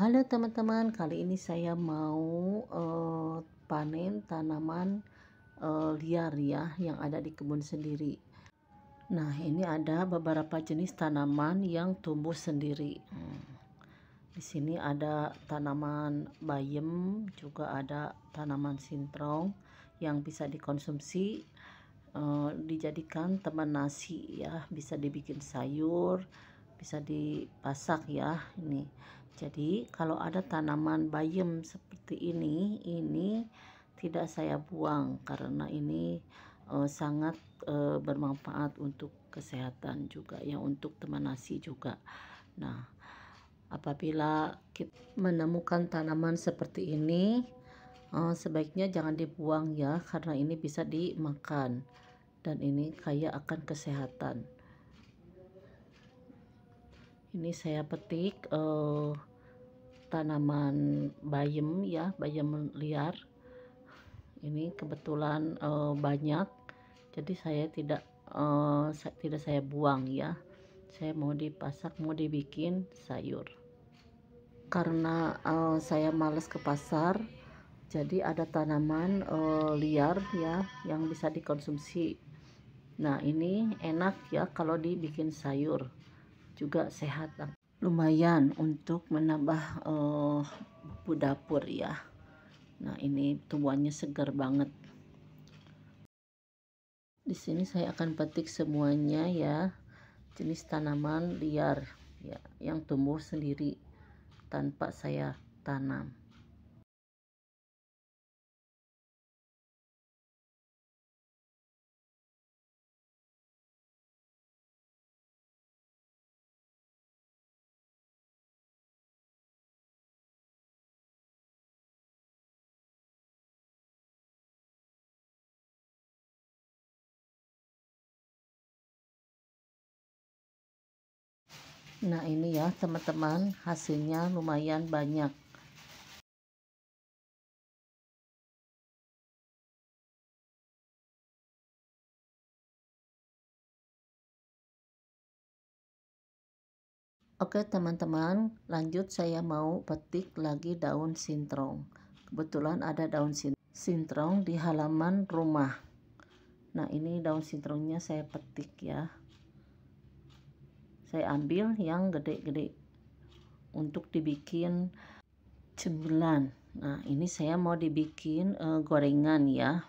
Halo teman-teman, kali ini saya mau uh, panen tanaman uh, liar ya yang ada di kebun sendiri. Nah, ini ada beberapa jenis tanaman yang tumbuh sendiri. Hmm. Di sini ada tanaman bayam, juga ada tanaman sintrong yang bisa dikonsumsi uh, dijadikan teman nasi ya, bisa dibikin sayur, bisa dipasak ya ini jadi, kalau ada tanaman bayam seperti ini, ini tidak saya buang karena ini e, sangat e, bermanfaat untuk kesehatan juga ya untuk teman nasi juga. Nah, apabila kita menemukan tanaman seperti ini, e, sebaiknya jangan dibuang ya karena ini bisa dimakan dan ini kaya akan kesehatan ini saya petik uh, tanaman bayam ya bayam liar ini kebetulan uh, banyak jadi saya tidak uh, sa tidak saya buang ya saya mau dipasak mau dibikin sayur karena uh, saya males ke pasar jadi ada tanaman uh, liar ya yang bisa dikonsumsi nah ini enak ya kalau dibikin sayur juga sehat lumayan untuk menambah uh, dapur ya nah ini tumbuhannya segar banget di sini saya akan petik semuanya ya jenis tanaman liar ya yang tumbuh sendiri tanpa saya tanam nah ini ya teman-teman hasilnya lumayan banyak Oke teman-teman, lanjut saya mau petik lagi daun sintrong. Kebetulan ada daun sintrong di halaman rumah. Nah ini daun sintrongnya saya petik ya saya ambil yang gede-gede untuk dibikin cemilan nah ini saya mau dibikin uh, gorengan ya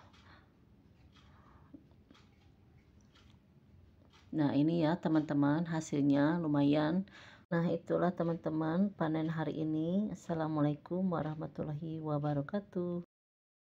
nah ini ya teman-teman hasilnya lumayan nah itulah teman-teman panen hari ini assalamualaikum warahmatullahi wabarakatuh